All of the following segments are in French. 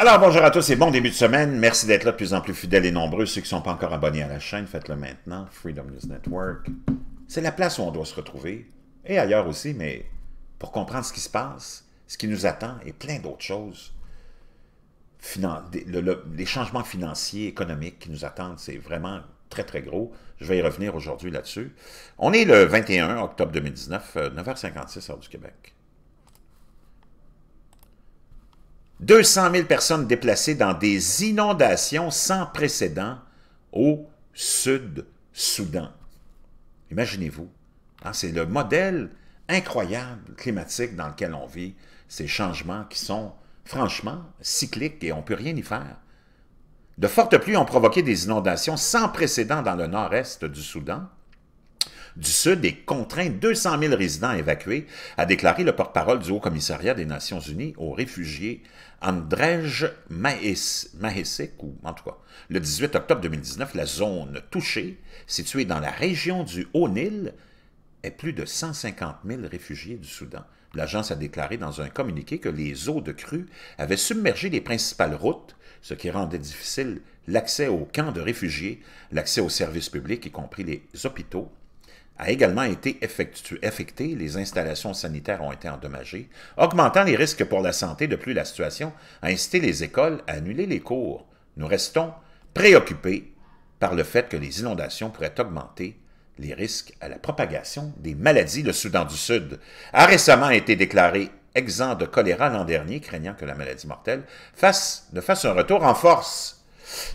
Alors, bonjour à tous et bon début de semaine. Merci d'être là de plus en plus fidèles et nombreux. Ceux qui ne sont pas encore abonnés à la chaîne, faites-le maintenant. Freedom News Network. C'est la place où on doit se retrouver, et ailleurs aussi, mais pour comprendre ce qui se passe, ce qui nous attend et plein d'autres choses. les changements financiers, économiques qui nous attendent, c'est vraiment très, très gros. Je vais y revenir aujourd'hui là-dessus. On est le 21 octobre 2019, 9h56 euh, heure du Québec. 200 000 personnes déplacées dans des inondations sans précédent au Sud-Soudan. Imaginez-vous, hein, c'est le modèle incroyable climatique dans lequel on vit, ces changements qui sont franchement cycliques et on ne peut rien y faire. De fortes pluies ont provoqué des inondations sans précédent dans le nord-est du Soudan, du Sud et contraint 200 000 résidents évacués, a déclaré le porte-parole du Haut-Commissariat des Nations Unies aux réfugiés Andrzej Mahesek, ou en tout cas, le 18 octobre 2019, la zone touchée, située dans la région du Haut-Nil, est plus de 150 000 réfugiés du Soudan. L'agence a déclaré dans un communiqué que les eaux de crue avaient submergé les principales routes, ce qui rendait difficile l'accès aux camps de réfugiés, l'accès aux services publics, y compris les hôpitaux, a également été affecté. les installations sanitaires ont été endommagées, augmentant les risques pour la santé. De plus, la situation a incité les écoles à annuler les cours. Nous restons préoccupés par le fait que les inondations pourraient augmenter les risques à la propagation des maladies. Le Soudan du Sud a récemment été déclaré exempt de choléra l'an dernier, craignant que la maladie mortelle fasse, ne fasse un retour en force.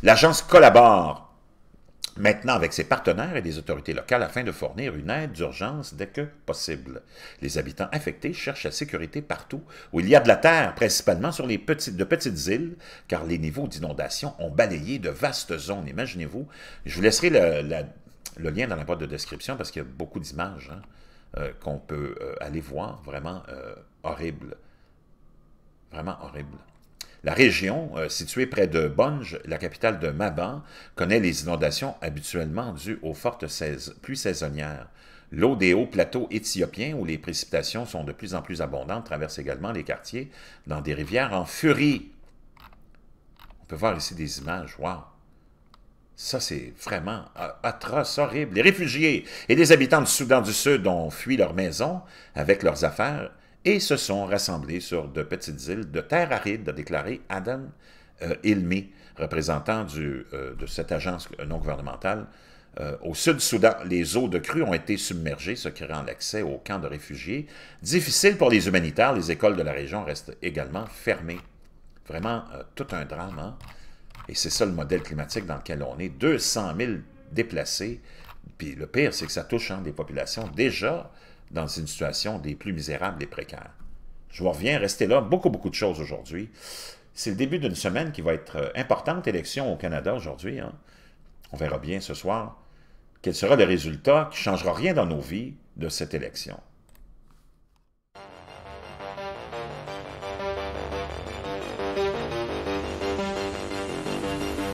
L'agence collabore maintenant avec ses partenaires et les autorités locales afin de fournir une aide d'urgence dès que possible. Les habitants affectés cherchent la sécurité partout où il y a de la terre, principalement sur les petites, de petites îles, car les niveaux d'inondation ont balayé de vastes zones. Imaginez-vous, je vous laisserai le, lien dans la boîte de description parce qu'il y a beaucoup d'images hein, euh, qu'on peut euh, aller voir, vraiment horribles, euh, horrible. Vraiment horrible. La région, euh, située près de Bonge, la capitale de Maban, connaît les inondations habituellement dues aux fortes pluies saisonnières. L'eau des hauts plateaux éthiopiens, où les précipitations sont de plus en plus abondantes, traverse également les quartiers dans des rivières en furie. On peut voir ici des images, waouh! Ça, c'est vraiment euh, atroce, horrible. Les réfugiés et les habitants du Soudan du Sud ont fui leurs maisons avec leurs affaires et se sont rassemblés sur de petites îles de terre aride, a déclaré Adam euh, Ilmi, représentant du, euh, de cette agence non gouvernementale. Euh, au Sud-Soudan, les eaux de crue ont été submergées, ce qui rend l'accès aux camps de réfugiés difficile pour les humanitaires. Les écoles de la région restent également fermées. Vraiment tout un drame. Hein? Et c'est ça le modèle climatique dans lequel on est. 200 000 déplacés. Puis le pire, c'est que ça touche hein, des populations déjà dans une situation des plus misérables et précaires. Je vous reviens, restez là, beaucoup, beaucoup de choses aujourd'hui. C'est le début d'une semaine qui va être euh, importante, élection au Canada aujourd'hui. Hein. On verra bien ce soir quels sera le résultat qui ne changera rien dans nos vies de cette élection.